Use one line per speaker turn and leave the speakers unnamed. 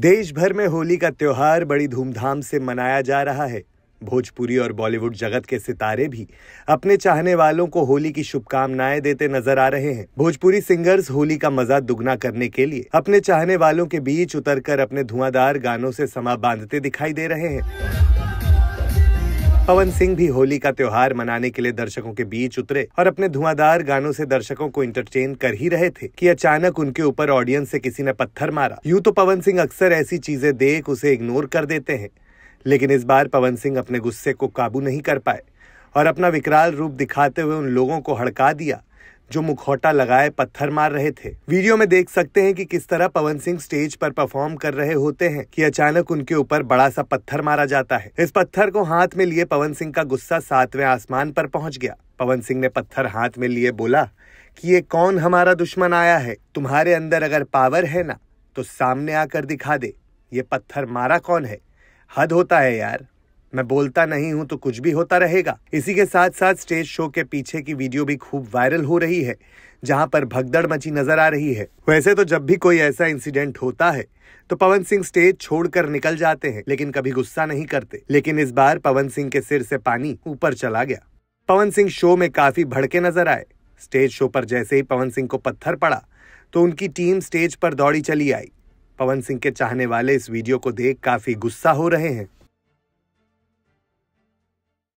देश भर में होली का त्योहार बड़ी धूमधाम से मनाया जा रहा है भोजपुरी और बॉलीवुड जगत के सितारे भी अपने चाहने वालों को होली की शुभकामनाएं देते नजर आ रहे हैं भोजपुरी सिंगर्स होली का मजा दुगना करने के लिए अपने चाहने वालों के बीच उतरकर अपने धुआंधार गानों से समा बांधते दिखाई दे रहे हैं पवन सिंह भी होली का त्योहार मनाने के लिए दर्शकों के बीच उतरे और अपने धुआंधार गानों से दर्शकों को इंटरटेन कर ही रहे थे कि अचानक उनके ऊपर ऑडियंस से किसी ने पत्थर मारा यूं तो पवन सिंह अक्सर ऐसी चीजें देख उसे इग्नोर कर देते हैं लेकिन इस बार पवन सिंह अपने गुस्से को काबू नहीं कर पाए और अपना विकराल रूप दिखाते हुए उन लोगों को हड़का दिया जो मुखौटा लगाए पत्थर मार रहे थे वीडियो में देख सकते हैं कि किस तरह पवन सिंह स्टेज पर परफॉर्म कर रहे होते हैं कि अचानक उनके ऊपर बड़ा सा पत्थर मारा जाता है इस पत्थर को हाथ में लिए पवन सिंह का गुस्सा सातवें आसमान पर पहुंच गया पवन सिंह ने पत्थर हाथ में लिए बोला कि ये कौन हमारा दुश्मन आया है तुम्हारे अंदर अगर पावर है ना तो सामने आकर दिखा दे ये पत्थर मारा कौन है हद होता है यार मैं बोलता नहीं हूँ तो कुछ भी होता रहेगा इसी के साथ साथ स्टेज शो के पीछे की वीडियो भी खूब वायरल हो रही है जहाँ पर भगदड़ मची नजर आ रही है वैसे तो जब भी कोई ऐसा इंसिडेंट होता है तो पवन सिंह स्टेज छोड़कर निकल जाते हैं लेकिन कभी गुस्सा नहीं करते लेकिन इस बार पवन सिंह के सिर से पानी ऊपर चला गया पवन सिंह शो में काफी भड़के नजर आए स्टेज शो पर जैसे ही पवन सिंह को पत्थर पड़ा तो उनकी टीम स्टेज पर दौड़ी चली आई पवन सिंह के चाहने वाले इस वीडियो को देख काफी गुस्सा हो रहे हैं